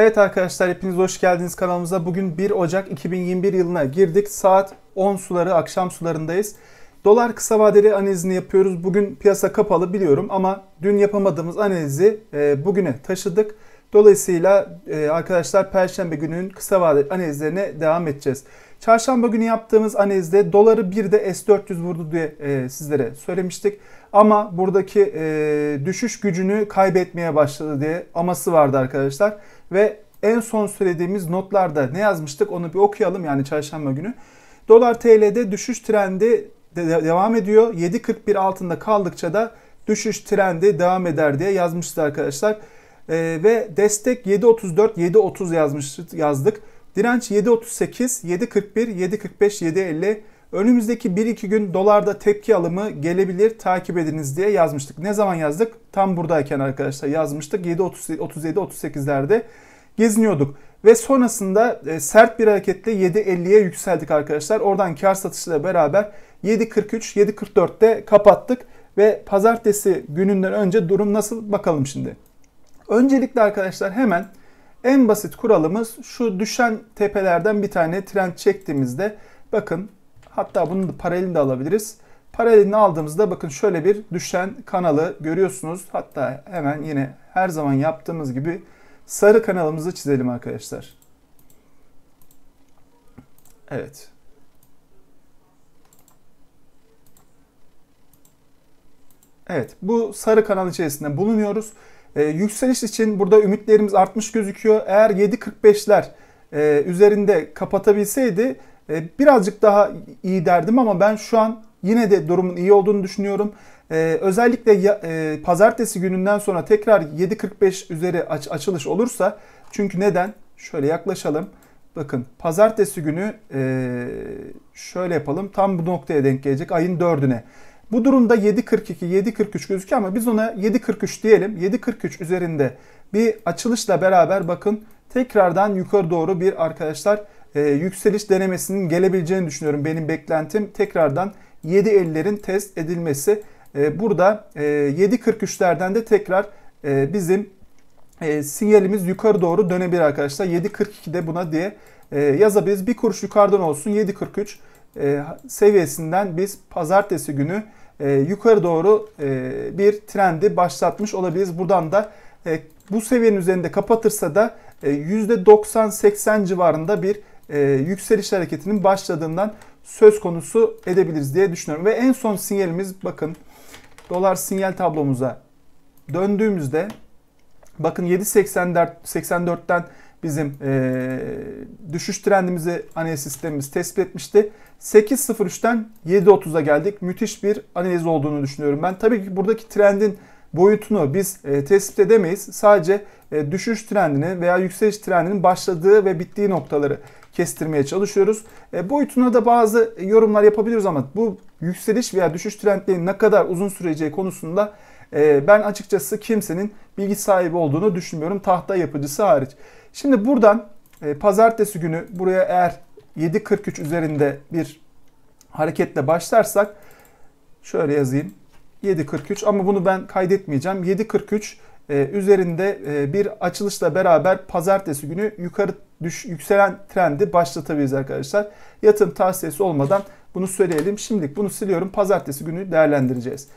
Evet arkadaşlar hepiniz hoş geldiniz kanalımıza. Bugün 1 Ocak 2021 yılına girdik. Saat 10 suları akşam sularındayız. Dolar kısa vadeli analizini yapıyoruz. Bugün piyasa kapalı biliyorum ama dün yapamadığımız analizi e, bugüne taşıdık. Dolayısıyla e, arkadaşlar Perşembe günün kısa vadeli analizlerine devam edeceğiz. Çarşamba günü yaptığımız analizde doları bir de S400 vurdu diye e, sizlere söylemiştik. Ama buradaki e, düşüş gücünü kaybetmeye başladı diye aması vardı arkadaşlar. Ve en son söylediğimiz notlarda ne yazmıştık onu bir okuyalım yani çarşamba günü. Dolar TL'de düşüş trendi de devam ediyor. 7.41 altında kaldıkça da düşüş trendi devam eder diye yazmıştı arkadaşlar. Ee, ve destek 7.34 7.30 yazmış yazdık. Direnç 7.38, 7.41, 7.45, 7.50. Önümüzdeki 1-2 gün dolarda tepki alımı gelebilir takip ediniz diye yazmıştık. Ne zaman yazdık? Tam buradayken arkadaşlar yazmıştık. 7.37-38'lerde geziniyorduk. Ve sonrasında e, sert bir hareketle 7.50'ye yükseldik arkadaşlar. Oradan kar satışıyla beraber 7.43, 7.44'te kapattık. Ve pazartesi gününden önce durum nasıl bakalım şimdi. Öncelikle arkadaşlar hemen en basit kuralımız şu düşen tepelerden bir tane trend çektiğimizde bakın hatta bunu da paralelini de alabiliriz. Paralelini aldığımızda bakın şöyle bir düşen kanalı görüyorsunuz. Hatta hemen yine her zaman yaptığımız gibi sarı kanalımızı çizelim arkadaşlar. Evet. Evet bu sarı kanal içerisinde bulunuyoruz. E, yükseliş için burada ümitlerimiz artmış gözüküyor. Eğer 7.45'ler e, üzerinde kapatabilseydi e, birazcık daha iyi derdim ama ben şu an yine de durumun iyi olduğunu düşünüyorum. Ee, özellikle ya, e, pazartesi gününden sonra tekrar 7.45 üzeri aç, açılış olursa çünkü neden? Şöyle yaklaşalım. Bakın pazartesi günü e, şöyle yapalım. Tam bu noktaya denk gelecek ayın 4'üne. Bu durumda 7.42, 7.43 gözüküyor ama biz ona 7.43 diyelim. 7.43 üzerinde bir açılışla beraber bakın tekrardan yukarı doğru bir arkadaşlar e, yükseliş denemesinin gelebileceğini düşünüyorum. Benim beklentim tekrardan 7.50'lerin test edilmesi. E, burada e, 7.43'lerden de tekrar e, bizim e, sinyalimiz yukarı doğru dönebilir arkadaşlar. 7.42'de buna diye e, yazabiliriz. Bir kuruş yukarıdan olsun 7.43. E, seviyesinden biz pazartesi günü e, yukarı doğru e, bir trendi başlatmış olabiliriz. Buradan da bu seviyenin üzerinde kapatırsa da e, %90-80 civarında bir yükseliş hareketinin başladığından söz konusu edebiliriz diye düşünüyorum. Ve en son sinyalimiz bakın dolar sinyal tablomuza döndüğümüzde bakın 7.84'ten bizim e, düşüş trendimizi analiz sistemimiz tespit etmişti. 8.03'ten 7.30'a geldik. Müthiş bir analiz olduğunu düşünüyorum ben. Tabii ki buradaki trendin boyutunu biz e, tespit edemeyiz. Sadece e, düşüş trendini veya yükseliş trendinin başladığı ve bittiği noktaları kestirmeye çalışıyoruz. E, boyutuna da bazı yorumlar yapabiliriz ama bu yükseliş veya düşüş trendlerinin ne kadar uzun süreceği konusunda e, ben açıkçası kimsenin bilgi sahibi olduğunu düşünmüyorum tahta yapıcısı hariç. Şimdi buradan e, pazartesi günü buraya eğer 7.43 üzerinde bir hareketle başlarsak şöyle yazayım. 7.43 ama bunu ben kaydetmeyeceğim. 7.43 e, üzerinde e, bir açılışla beraber pazartesi günü yukarı düş, yükselen trendi başlatabiliriz arkadaşlar. Yatırım tavsiyesi olmadan bunu söyleyelim. Şimdilik bunu siliyorum. Pazartesi günü değerlendireceğiz.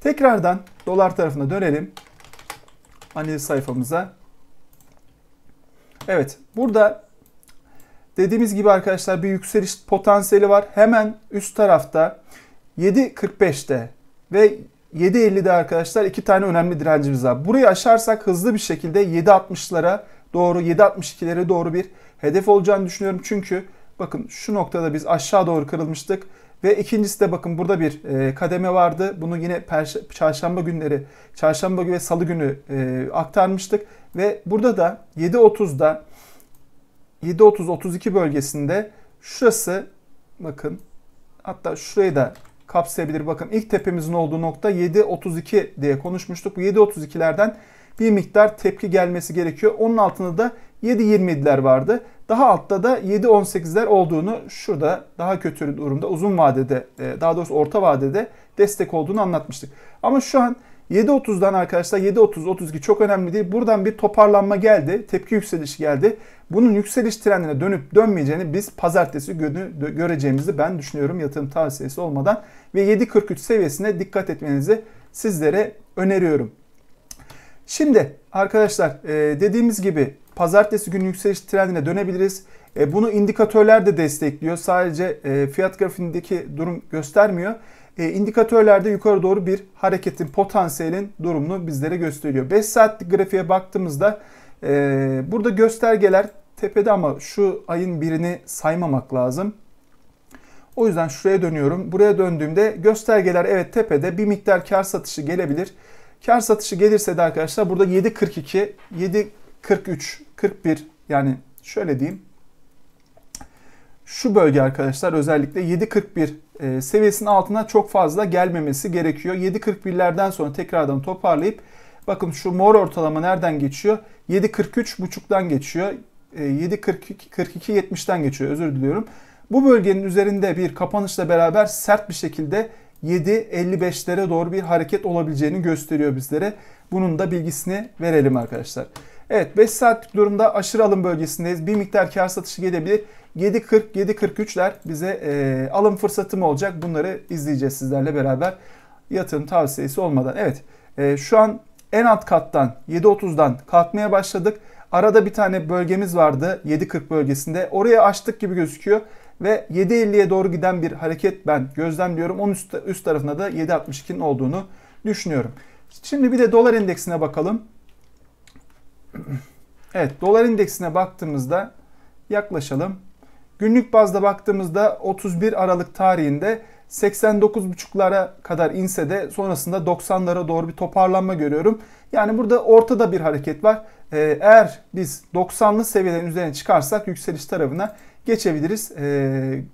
Tekrardan dolar tarafına dönelim. Analiz sayfamıza. Evet burada dediğimiz gibi arkadaşlar bir yükseliş potansiyeli var. Hemen üst tarafta 7.45'te ve 7.50'de arkadaşlar iki tane önemli direncimiz var. Burayı aşarsak hızlı bir şekilde 7.60'lara doğru 7.62'lere doğru bir hedef olacağını düşünüyorum. Çünkü bakın şu noktada biz aşağı doğru kırılmıştık. Ve ikincisi de bakın burada bir e, kademe vardı. Bunu yine çarşamba günleri, çarşamba günü ve salı günü e, aktarmıştık. Ve burada da 7.30'da 7.30-32 bölgesinde şurası bakın hatta şurayı da kapsayabilir. Bakın ilk tepemizin olduğu nokta 7.32 diye konuşmuştuk. Bu 7.32'lerden bir miktar tepki gelmesi gerekiyor. Onun altında da 7.27'ler vardı. Daha altta da 7.18'ler olduğunu şurada daha kötü durumda uzun vadede e, daha doğrusu orta vadede destek olduğunu anlatmıştık. Ama şu an 7.30'dan arkadaşlar 7.30 32 çok önemli değil. Buradan bir toparlanma geldi. Tepki yükselişi geldi. Bunun yükseliş trendine dönüp dönmeyeceğini biz pazartesi günü göreceğimizi ben düşünüyorum yatırım tavsiyesi olmadan ve 7.43 seviyesine dikkat etmenizi sizlere öneriyorum. Şimdi arkadaşlar e, dediğimiz gibi pazartesi günü yükseliş trendine dönebiliriz. E, bunu indikatörler de destekliyor. Sadece e, fiyat grafiğindeki durum göstermiyor e, indikatörlerde yukarı doğru bir hareketin potansiyelin durumunu bizlere gösteriyor. 5 saatlik grafiğe baktığımızda e, burada göstergeler tepede ama şu ayın birini saymamak lazım. O yüzden şuraya dönüyorum. Buraya döndüğümde göstergeler evet tepede bir miktar kar satışı gelebilir. Kar satışı gelirse de arkadaşlar burada 7.42, 7.43, 41 yani şöyle diyeyim şu bölge arkadaşlar özellikle 7.41 e, seviyesinin altına çok fazla gelmemesi gerekiyor. 7.41'lerden sonra tekrardan toparlayıp bakın şu mor ortalama nereden geçiyor? 7.43.5'dan geçiyor. E, 7.42.70'den geçiyor özür diliyorum. Bu bölgenin üzerinde bir kapanışla beraber sert bir şekilde 7.55'lere doğru bir hareket olabileceğini gösteriyor bizlere. Bunun da bilgisini verelim arkadaşlar. Evet 5 saatlik durumda aşırı alım bölgesindeyiz. Bir miktar kar satışı gelebilir. 7.40, 7.43'ler bize e, alım fırsatı mı olacak? Bunları izleyeceğiz sizlerle beraber. Yatırım tavsiyesi olmadan. Evet e, şu an en alt kattan 7.30'dan kalkmaya başladık. Arada bir tane bölgemiz vardı 7.40 bölgesinde. Oraya açtık gibi gözüküyor ve 7.50'ye doğru giden bir hareket ben gözlemliyorum. Onun üst, üst tarafında da 7.62'nin olduğunu düşünüyorum. Şimdi bir de dolar endeksine bakalım. Evet dolar indeksine baktığımızda yaklaşalım. Günlük bazda baktığımızda 31 Aralık tarihinde 89.5'lara kadar inse de sonrasında 90'lara doğru bir toparlanma görüyorum. Yani burada ortada bir hareket var. Ee, eğer biz 90'lı seviyelerin üzerine çıkarsak yükseliş tarafına geçebiliriz. E,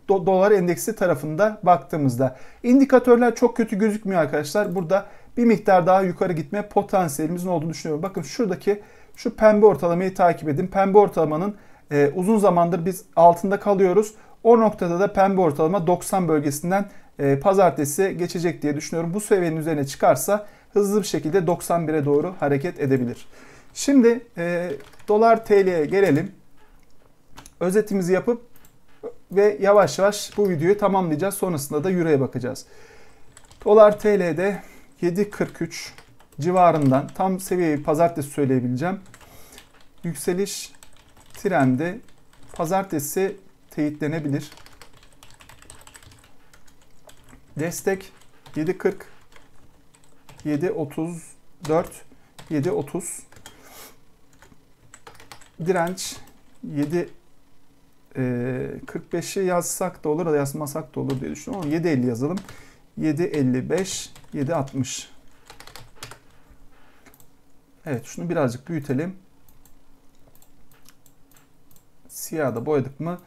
do, dolar endeksi tarafında baktığımızda. indikatörler çok kötü gözükmüyor arkadaşlar. Burada bir miktar daha yukarı gitme potansiyelimizin olduğunu düşünüyorum. Bakın şuradaki şu pembe ortalamayı takip edin. Pembe ortalamanın e, uzun zamandır biz altında kalıyoruz. O noktada da pembe ortalama 90 bölgesinden e, pazartesi geçecek diye düşünüyorum. Bu seviyenin üzerine çıkarsa hızlı bir şekilde 91'e doğru hareket edebilir. Şimdi e, dolar TL'ye gelelim. Özetimizi yapıp ve yavaş yavaş bu videoyu tamamlayacağız. Sonrasında da yüreğe bakacağız. Dolar TL'de 7.43 civarından tam seviyeyi pazartesi söyleyebileceğim. Yükseliş trendi pazartesi teyitlenebilir. Destek 7.40 7.34 7.30 direnç 7 e, 45'i yazsak da olur da yazmasak da olur diye düşünüyorum 7.50 yazalım. 7.55 7.60 Evet şunu birazcık büyütelim. Siyah da boyadık mı?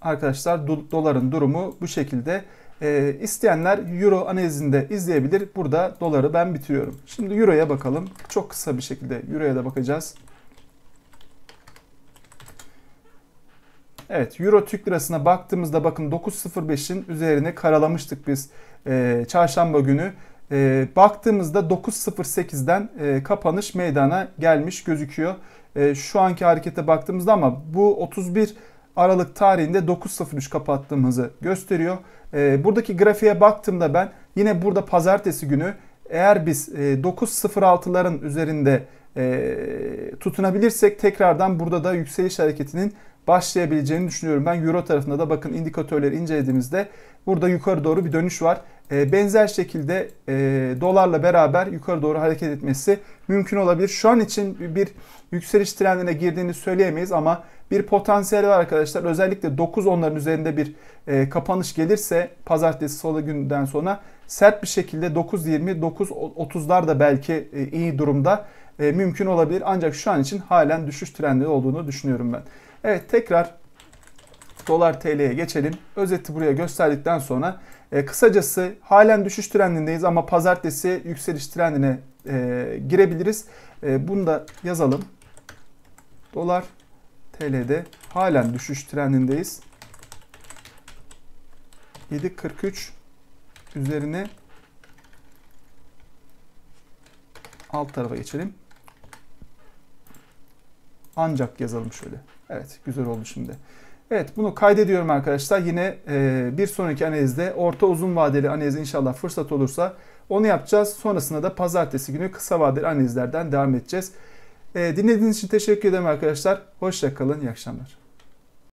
Arkadaşlar do doların durumu bu şekilde. E, isteyenler Euro analizinde izleyebilir. Burada doları ben bitiriyorum. Şimdi Euro'ya bakalım. Çok kısa bir şekilde Euro'ya da bakacağız. Evet Euro Türk Lirası'na baktığımızda bakın 9.05'in üzerine karalamıştık biz e, çarşamba günü. E, baktığımızda 9.08'den e, kapanış meydana gelmiş gözüküyor. E, şu anki harekete baktığımızda ama bu 31 Aralık tarihinde 9.03 kapattığımızı gösteriyor. E, buradaki grafiğe baktığımda ben yine burada pazartesi günü eğer biz e, 9.06'ların üzerinde e, tutunabilirsek tekrardan burada da yükseliş hareketinin başlayabileceğini düşünüyorum. Ben Euro tarafında da bakın indikatörleri incelediğimizde burada yukarı doğru bir dönüş var. Ee, benzer şekilde e, dolarla beraber yukarı doğru hareket etmesi mümkün olabilir. Şu an için bir yükseliş trendine girdiğini söyleyemeyiz ama bir potansiyel var arkadaşlar. Özellikle 9-10'ların üzerinde bir e, kapanış gelirse pazartesi salı günden sonra sert bir şekilde 9-20, 9-30'lar da belki e, iyi durumda mümkün olabilir. Ancak şu an için halen düşüş trendi olduğunu düşünüyorum ben. Evet tekrar dolar TL'ye geçelim. Özeti buraya gösterdikten sonra e, kısacası halen düşüş trendindeyiz ama pazartesi yükseliş trendine e, girebiliriz. E, bunu da yazalım. Dolar TL'de halen düşüş trendindeyiz. 7.43 üzerine alt tarafa geçelim. Ancak yazalım şöyle. Evet güzel oldu şimdi. Evet bunu kaydediyorum arkadaşlar. Yine e, bir sonraki analizde orta uzun vadeli analiz inşallah fırsat olursa onu yapacağız. Sonrasında da pazartesi günü kısa vadeli analizlerden devam edeceğiz. E, dinlediğiniz için teşekkür ederim arkadaşlar. Hoşçakalın. İyi akşamlar.